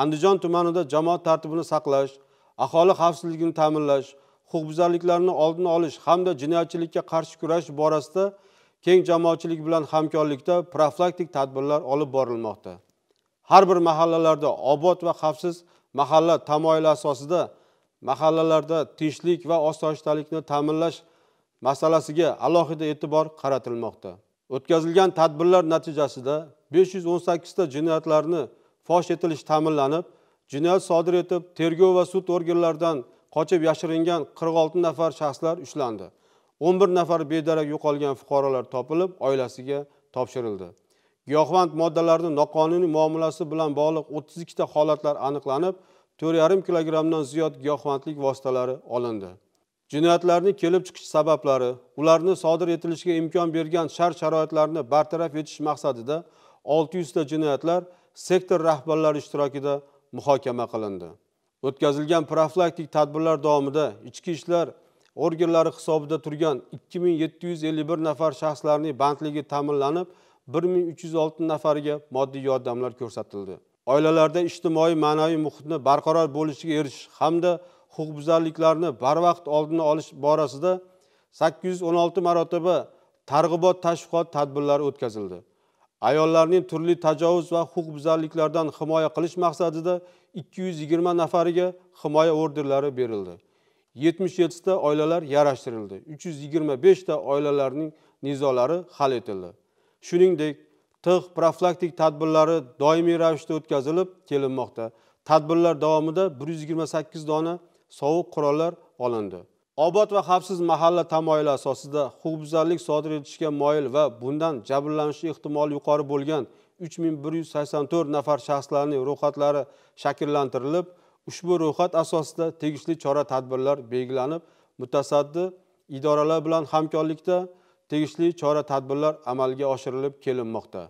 andijon tumanida jamoat tartibini saqlash aholi xavfsizligini ta'minlash huquqbuzarliklarni oldini olish hamda jinoyatchilikka qarshi kurash borasida keng jamoatchilik bilan hamkorlikda profilaktik tadbirlar olib borilmoqda har bir mahallalarda obod va xavfsiz mahalla tamoyili asosida mahallalarda tinchlik va osoyishtalikni ta'minlash masalasiga alohida e'tibor qaratilmoqda o'tkazilgan tadbirlar natijasida besh yuz o'n sakkizta jinoyatlarni fosh etilish ta'minlanib jinoyat sodir etib tergov va sud organlaridan qochib yashiringan 46 nafar shaxslar ushlandi 11 nafar bedarak yo'qolgan fuqarolar topilib oilasiga topshirildi giyohvand moddalarni noqonuniy muomalasi bilan bog'liq 32 ta holatlar aniqlanib 4,5 kilogrammdan ziyod giyohvandlik vositalari olindi jinoyatlarni kelib chiqish sabablari ularni sodir etilishiga imkon bergan shart sharoitlarni bartaraf etish maqsadida 600 ta jinoyatlar sektor rahbarlari ishtirokida muhokama qilindi o'tkazilgan profilaktik tadbirlar davomida ichki ishlar organlari hisobida turgan 2751 nafar shaxslarning bandligi ta'minlanib 1306 nafariga moddiy yordamlar ko'rsatildi oilalarda ijtimoiy ma'naviy muhitni barqaror bo'lishiga erishish hamda huquqbuzarliklarni barvaqt oldini olish borasida 816 marotaba targ'ibot tashviqot tadbirlari o'tkazildi ayollarning turli tajovuz va huquqbuzarliklardan himoya qilish maqsadida 220 nafariga himoya ordenlari berildi 77 ta oilalar yarashtirildi 325 ta oilalarning nizolari hal etildi shuningdek tig' profilaktik tadbirlari doimiy ravishda o'tkazilib kelinmoqda tadbirlar davomida 128 dona sovuq qurollar olindi obod va xavfsiz mahalla tamoyili asosida huquqbuzarlik sodir etishga moyil va bundan jabrlanishi ehtimoli yuqori bo'lgan 3184 nafar shaxslarning ro'yxatlari shakllantirilib ushbu ro'yxat asosida tegishli chora tadbirlar belgilanib mutasaddi idoralar bilan hamkorlikda tegishli chora tadbirlar amalga oshirilib kelinmoqda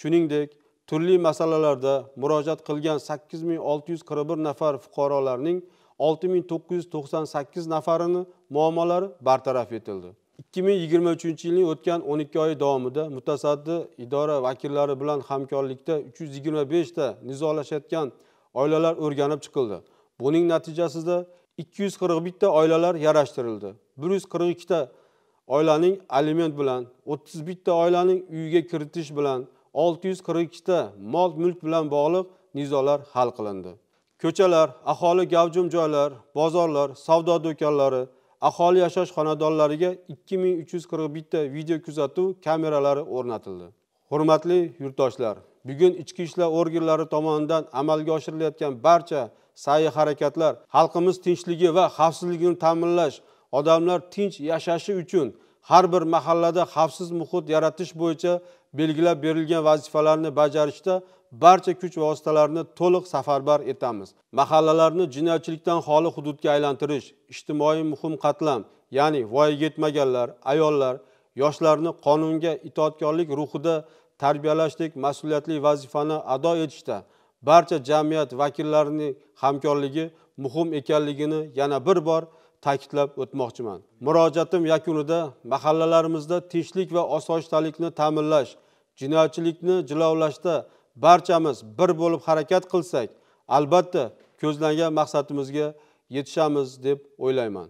shuningdek turli masalalarda murojaat qilgan 8641 nafar fuqarolarning 6998 nafarini muammolari bartaraf etildi 2023 yilning o'tgan 12 oyi davomida mutasaddi idora vakillari bilan hamkorlikda 325 ta nizolashayotgan oilalar o'rganib chiqildi buning natijasida 241 ta oilalar yarashtirildi 142 ta oilaning aliment bilan 31 ta oilaning uyiga kiritish bilan 642 ta mol mulk bilan bog'liq nizolar hal qilindi ko'chalar aholi gavjum joylar bozorlar savdo do'konlari aholi yashash xonadonlariga 2341 video kuzatuv kameralari o'rnatildi hurmatli yurtdoshlar bugun ichki ishlar organlari tomonidan amalga oshirilayotgan barcha sa'y harakatlar xalqimiz tinchligi va xavfsizligini ta'minlash odamlar tinch yashashi uchun har bir mahallada xavfsiz muhit yaratish bo'yicha belgilab berilgan vazifalarni bajarishda barcha kuch vositalarini to'liq safarbar etamiz mahallalarni jinoyatchilikdan xoli hududga aylantirish ijtimoiy muhim qatlam ya'ni voyaga yetmaganlar ayollar yoshlarni qonunga itoatkorlik ruhida tarbiyalashdek mas'uliyatli vazifani ado etishda barcha jamiyat vakillarining hamkorligi muhim ekanligini yana bir bor ta'kidlab o'tmoqchiman murojaatim yakunida mahallalarimizda tinchlik va osoyishtalikni ta'minlash jinoyatchilikni jilovlashda barchamiz bir bo'lib harakat qilsak albatta ko'zlangan maqsadimizga yetishamiz deb o'ylayman